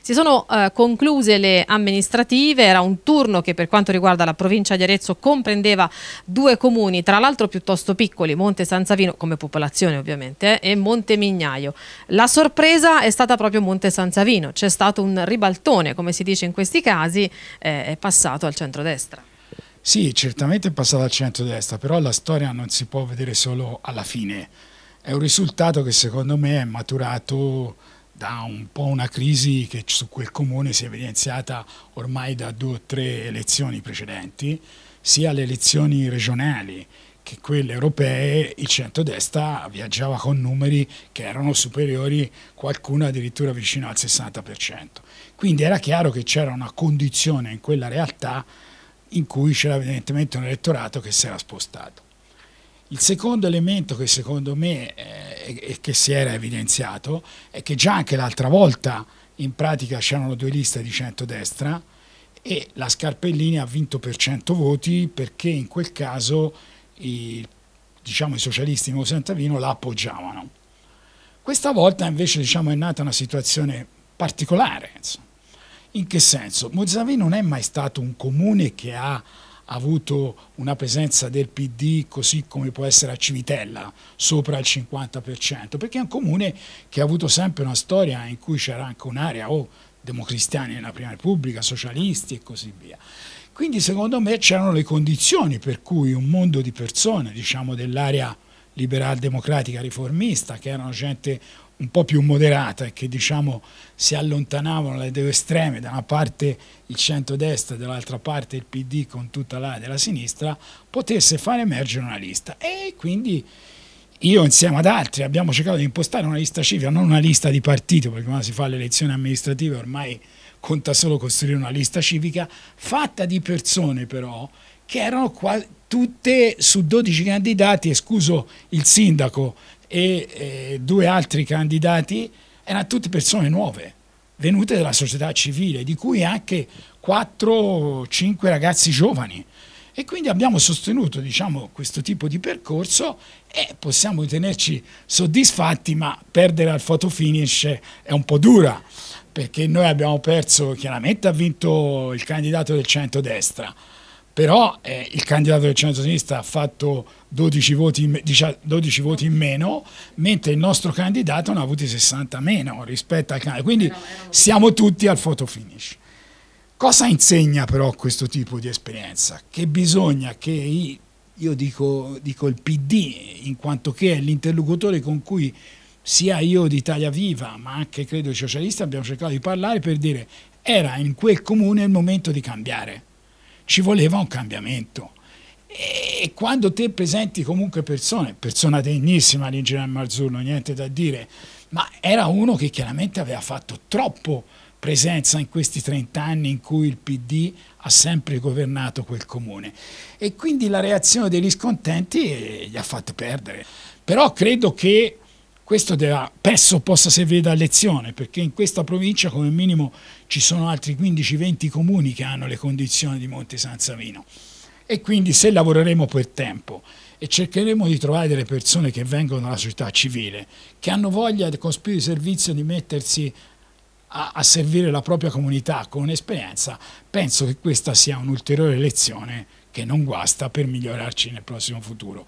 Si sono eh, concluse le amministrative, era un turno che per quanto riguarda la provincia di Arezzo comprendeva due comuni, tra l'altro piuttosto piccoli, Monte San Savino come popolazione ovviamente eh, e Monte Mignaio. La sorpresa è stata proprio Monte San Savino, c'è stato un ribaltone come si dice in questi casi, eh, è passato al centro-destra. Sì, certamente è passato al centro-destra, però la storia non si può vedere solo alla fine. È un risultato che secondo me è maturato da un po' una crisi che su quel comune si è evidenziata ormai da due o tre elezioni precedenti, sia le elezioni regionali che quelle europee, il centrodestra viaggiava con numeri che erano superiori, qualcuno addirittura vicino al 60%. Quindi era chiaro che c'era una condizione in quella realtà in cui c'era evidentemente un elettorato che si era spostato. Il secondo elemento che secondo me eh, e che si era evidenziato è che già anche l'altra volta in pratica c'erano due liste di centrodestra e la Scarpellini ha vinto per 100 voti perché in quel caso i, diciamo, i socialisti di Nuovo Santavino la appoggiavano. Questa volta invece diciamo, è nata una situazione particolare. Insomma. In che senso? Mozzavino non è mai stato un comune che ha avuto una presenza del PD così come può essere a Civitella, sopra il 50%, perché è un comune che ha avuto sempre una storia in cui c'era anche un'area o oh, democristiani nella prima repubblica, socialisti e così via. Quindi secondo me c'erano le condizioni per cui un mondo di persone, diciamo dell'area liberal democratica riformista, che erano gente un po' più moderata e che diciamo si allontanavano dalle due estreme, da una parte il centro-destra e dall'altra parte il PD con tutta l'area della sinistra, potesse far emergere una lista. E quindi io insieme ad altri abbiamo cercato di impostare una lista civica, non una lista di partito, perché quando si fa le elezioni amministrative ormai conta solo costruire una lista civica, fatta di persone però che erano quasi, tutte su 12 candidati, escluso il sindaco e eh, due altri candidati, erano tutte persone nuove, venute dalla società civile, di cui anche 4-5 ragazzi giovani. E quindi abbiamo sostenuto diciamo, questo tipo di percorso e possiamo tenerci soddisfatti, ma perdere al photo finish è un po' dura, perché noi abbiamo perso, chiaramente ha vinto il candidato del centrodestra, destra però eh, il candidato del centro-sinistra ha fatto 12 voti, in, 12 voti, in, meno, mentre il nostro candidato ne ha avuti 60 meno rispetto al candidato. Quindi siamo tutti al photo finish. Cosa insegna però questo tipo di esperienza? Che bisogna che i, io dico, dico il PD, in quanto che è l'interlocutore con cui sia io di Italia Viva, ma anche credo i socialisti abbiamo cercato di parlare per dire era in quel comune il momento di cambiare ci voleva un cambiamento. E quando te presenti comunque persone, persona degnissima di General Marzullo, niente da dire, ma era uno che chiaramente aveva fatto troppo presenza in questi 30 anni in cui il PD ha sempre governato quel comune. E quindi la reazione degli scontenti eh, gli ha fatto perdere. Però credo che questo deve, penso possa servire da lezione, perché in questa provincia come minimo ci sono altri 15-20 comuni che hanno le condizioni di Monte San Savino. E quindi se lavoreremo per tempo e cercheremo di trovare delle persone che vengono dalla società civile, che hanno voglia con spirito di servizio di mettersi a, a servire la propria comunità con esperienza, penso che questa sia un'ulteriore lezione che non guasta per migliorarci nel prossimo futuro.